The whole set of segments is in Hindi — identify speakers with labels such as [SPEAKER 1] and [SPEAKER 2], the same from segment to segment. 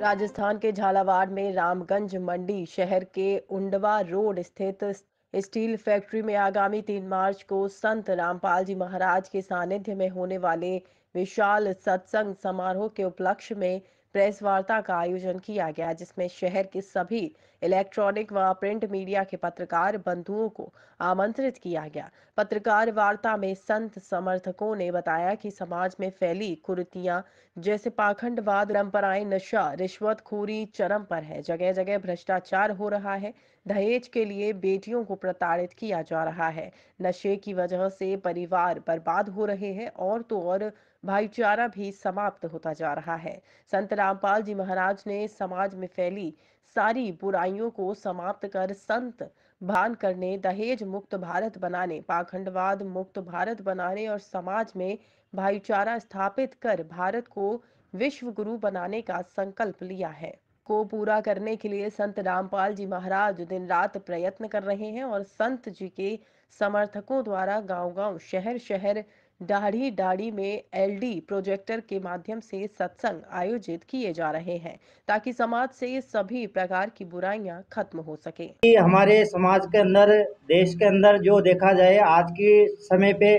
[SPEAKER 1] राजस्थान के झालावाड़ में रामगंज मंडी शहर के उंडवा रोड स्थित स्टील फैक्ट्री में आगामी तीन मार्च को संत रामपाल जी महाराज के सानिध्य में होने वाले विशाल सत्संग समारोह के उपलक्ष्य में प्रेस वार्ता का आयोजन किया गया जिसमें शहर के सभी इलेक्ट्रॉनिक व प्रिंट मीडिया के पत्रकार बंधुओं को आमंत्रित किया गया पत्रकार वार्ता में संत समर्थकों ने बताया कि समाज में फैली कुरीतियां जैसे पाखंडवाद परंपराएं नशा रिश्वतखोरी चरम पर है जगह जगह भ्रष्टाचार हो रहा है दहेज के लिए बेटियों को प्रताड़ित किया जा रहा है नशे की वजह से परिवार बर्बाद हो रहे हैं और तो और भाईचारा भी समाप्त होता जा रहा है संत रामपाल जी महाराज ने समाज में फैली सारी बुराइयों को समाप्त कर संत भान करने दहेज मुक्त भारत बनाने पाखंडवाद मुक्त भारत बनाने और समाज में भाईचारा स्थापित कर भारत को विश्व गुरु बनाने का संकल्प लिया है को पूरा करने के लिए संत रामपाल जी महाराज दिन रात प्रयत्न कर रहे हैं और संत जी के समर्थकों द्वारा गांव-गांव शहर-शहर दाढ़ी दाढ़ी में एलडी प्रोजेक्टर के माध्यम से सत्संग आयोजित किए जा रहे हैं ताकि समाज से सभी प्रकार की बुराइयां खत्म हो सके हमारे
[SPEAKER 2] समाज के अंदर देश के अंदर जो देखा जाए आज के समय पे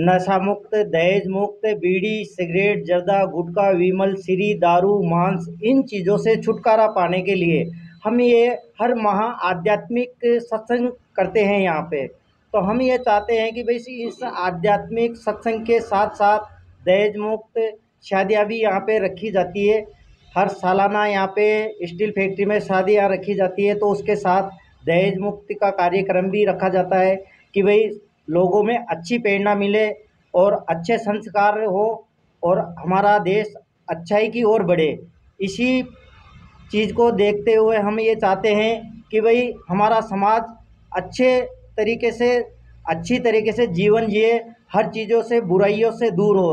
[SPEAKER 2] नशा मुक्त दहेज मुक्त बीड़ी सिगरेट जर्दा गुटखा विमल सीरी दारू मांस इन चीज़ों से छुटकारा पाने के लिए हम ये हर माह आध्यात्मिक सत्संग करते हैं यहाँ पे तो हम ये चाहते हैं कि भाई इस आध्यात्मिक सत्संग के साथ साथ दहेज मुक्त शादियाँ भी यहाँ पे रखी जाती है हर सालाना यहाँ पे स्टील फैक्ट्री में शादियाँ रखी जाती है तो उसके साथ दहेज मुक्ति का कार्यक्रम भी रखा जाता है कि भाई लोगों में अच्छी प्रेरणा मिले और अच्छे संस्कार हो और हमारा देश अच्छाई की ओर बढ़े इसी चीज़ को देखते हुए हम ये चाहते हैं कि भाई हमारा समाज अच्छे तरीके से अच्छी तरीके से जीवन जिए हर चीज़ों से बुराइयों से दूर हो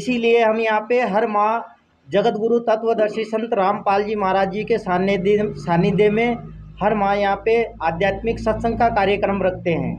[SPEAKER 2] इसीलिए हम यहाँ पे हर माह जगत गुरु तत्वदर्शी संत रामपाल जी महाराज जी के सानिध्य सानिध्य में हर माह यहाँ पे आध्यात्मिक सत्संग का कार्यक्रम रखते हैं